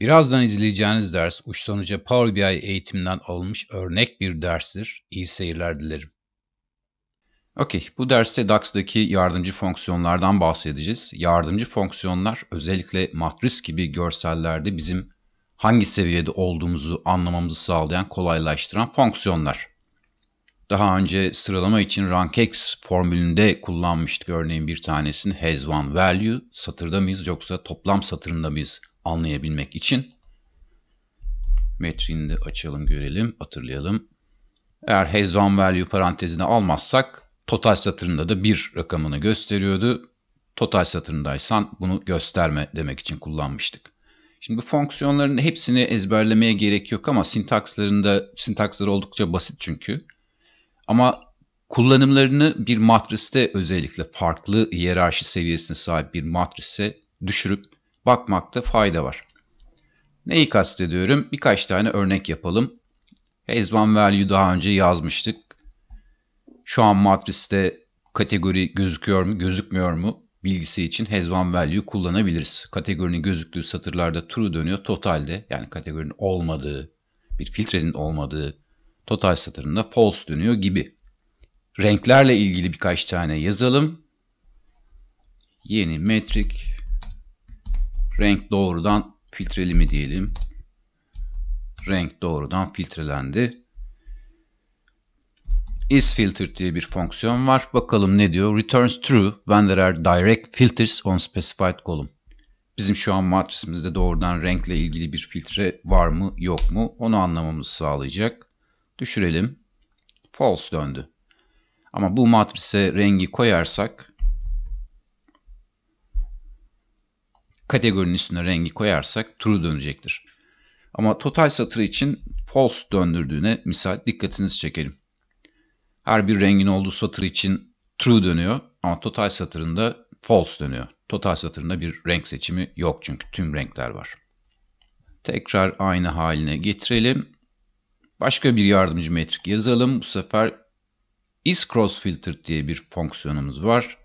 Birazdan izleyeceğiniz ders uçtan uca Power BI eğitiminden alınmış örnek bir derstir. İyi seyirler dilerim. Okey, bu derste DAX'daki yardımcı fonksiyonlardan bahsedeceğiz. Yardımcı fonksiyonlar özellikle matris gibi görsellerde bizim hangi seviyede olduğumuzu anlamamızı sağlayan, kolaylaştıran fonksiyonlar. Daha önce sıralama için RANKX formülünde kullanmıştık örneğin bir tanesini has one value, satırda mıyız yoksa toplam satırında mıyız anlayabilmek için metrini de açalım görelim hatırlayalım. Eğer has on value parantezini almazsak total satırında da bir rakamını gösteriyordu. Total satırındaysan bunu gösterme demek için kullanmıştık. Şimdi bu fonksiyonların hepsini ezberlemeye gerek yok ama sintakslarında sintaksları oldukça basit çünkü. Ama kullanımlarını bir matriste özellikle farklı hiyerarşi seviyesine sahip bir matrise düşürüp bakmakta fayda var. Neyi kastediyorum? Birkaç tane örnek yapalım. Phase One Value daha önce yazmıştık. Şu an matriste kategori gözüküyor mu, gözükmüyor mu bilgisi için Phase One Value kullanabiliriz. Kategorinin gözüktüğü satırlarda true dönüyor. Totalde yani kategorinin olmadığı, bir filtrenin olmadığı total satırında false dönüyor gibi. Renklerle ilgili birkaç tane yazalım. Yeni metric Renk doğrudan filtreli mi diyelim. Renk doğrudan filtrelendi. IsFilter diye bir fonksiyon var. Bakalım ne diyor? Returns true when there are direct filters on specified column. Bizim şu an matrisimizde doğrudan renkle ilgili bir filtre var mı yok mu onu anlamamızı sağlayacak. Düşürelim. False döndü. Ama bu matrise rengi koyarsak kategorinin üstüne rengi koyarsak true dönecektir. Ama total satırı için false döndürdüğüne misal dikkatinizi çekelim. Her bir rengin olduğu satır için true dönüyor ama total satırında false dönüyor. Total satırında bir renk seçimi yok çünkü tüm renkler var. Tekrar aynı haline getirelim. Başka bir yardımcı metrik yazalım. Bu sefer is cross filter diye bir fonksiyonumuz var.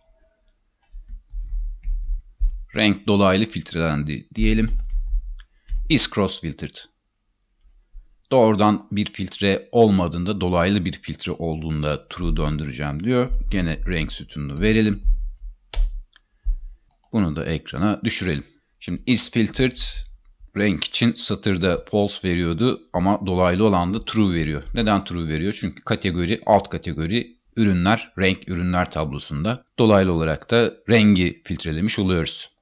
Renk dolaylı filtrelendi diyelim. Is cross filtered. Doğrudan bir filtre olmadığında dolaylı bir filtre olduğunda true döndüreceğim diyor. Gene renk sütununu verelim. Bunu da ekrana düşürelim. Şimdi is filtered renk için satırda false veriyordu ama dolaylı olan da true veriyor. Neden true veriyor? Çünkü kategori alt kategori ürünler renk ürünler tablosunda. Dolaylı olarak da rengi filtrelemiş oluyoruz.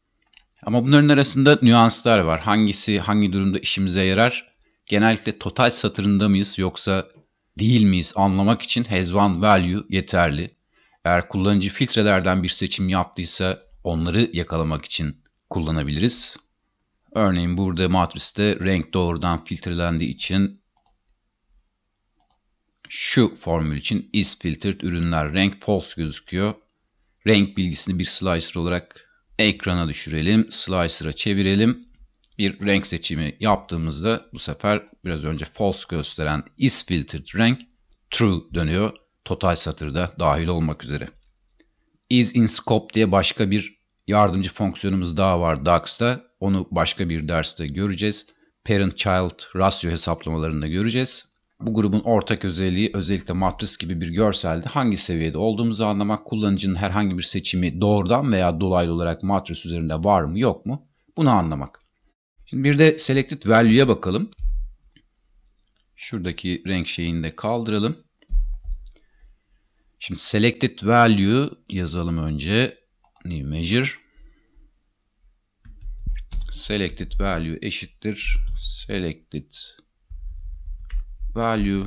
Ama bunların arasında nüanslar var. Hangisi hangi durumda işimize yarar? Genellikle total satırında mıyız yoksa değil miyiz anlamak için hezvan value yeterli. Eğer kullanıcı filtrelerden bir seçim yaptıysa onları yakalamak için kullanabiliriz. Örneğin burada matriste renk doğrudan filtrelendiği için şu formül için is filtered ürünler renk false gözüküyor. Renk bilgisini bir slicer olarak ekrana düşürelim, slicer'a çevirelim. Bir renk seçimi yaptığımızda bu sefer biraz önce false gösteren is filtered renk true dönüyor. Total satırda dahil olmak üzere. Is in scope diye başka bir yardımcı fonksiyonumuz daha var DAX'ta. Onu başka bir derste göreceğiz. Parent-child ratio hesaplamalarında göreceğiz. Bu grubun ortak özelliği özellikle matris gibi bir görselde hangi seviyede olduğumuzu anlamak, kullanıcının herhangi bir seçimi doğrudan veya dolaylı olarak matris üzerinde var mı yok mu bunu anlamak. Şimdi bir de Selected Value'ye bakalım. Şuradaki renk şeyini de kaldıralım. Şimdi Selected Value yazalım önce. New Measure. Selected Value eşittir. Selected value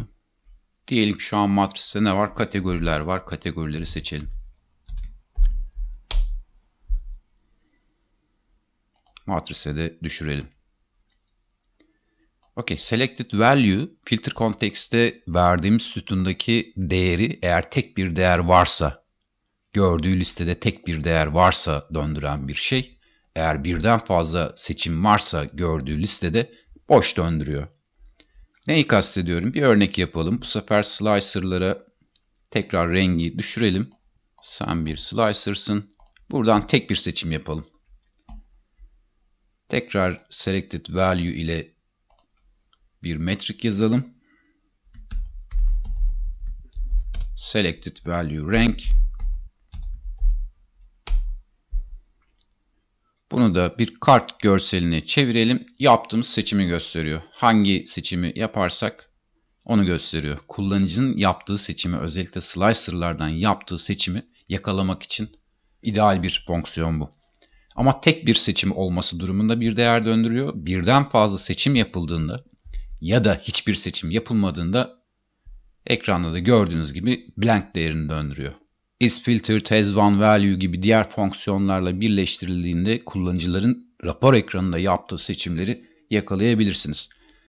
diyelim ki şu an matriste ne var? Kategoriler var. Kategorileri seçelim. Matrise de düşürelim. Okay selected value filter kontekste verdiğimiz sütundaki değeri eğer tek bir değer varsa, gördüğü listede tek bir değer varsa döndüren bir şey. Eğer birden fazla seçim varsa gördüğü listede boş döndürüyor. Neyi kastediyorum? Bir örnek yapalım. Bu sefer slicer'lara tekrar rengi düşürelim. Sen bir slicer'sın. Buradan tek bir seçim yapalım. Tekrar selected value ile bir metric yazalım. Selected value rank Bunu da bir kart görseline çevirelim. Yaptığımız seçimi gösteriyor. Hangi seçimi yaparsak onu gösteriyor. Kullanıcının yaptığı seçimi özellikle slicer'lardan yaptığı seçimi yakalamak için ideal bir fonksiyon bu. Ama tek bir seçim olması durumunda bir değer döndürüyor. Birden fazla seçim yapıldığında ya da hiçbir seçim yapılmadığında ekranda da gördüğünüz gibi blank değerini döndürüyor isFilter, test1value gibi diğer fonksiyonlarla birleştirildiğinde kullanıcıların rapor ekranında yaptığı seçimleri yakalayabilirsiniz.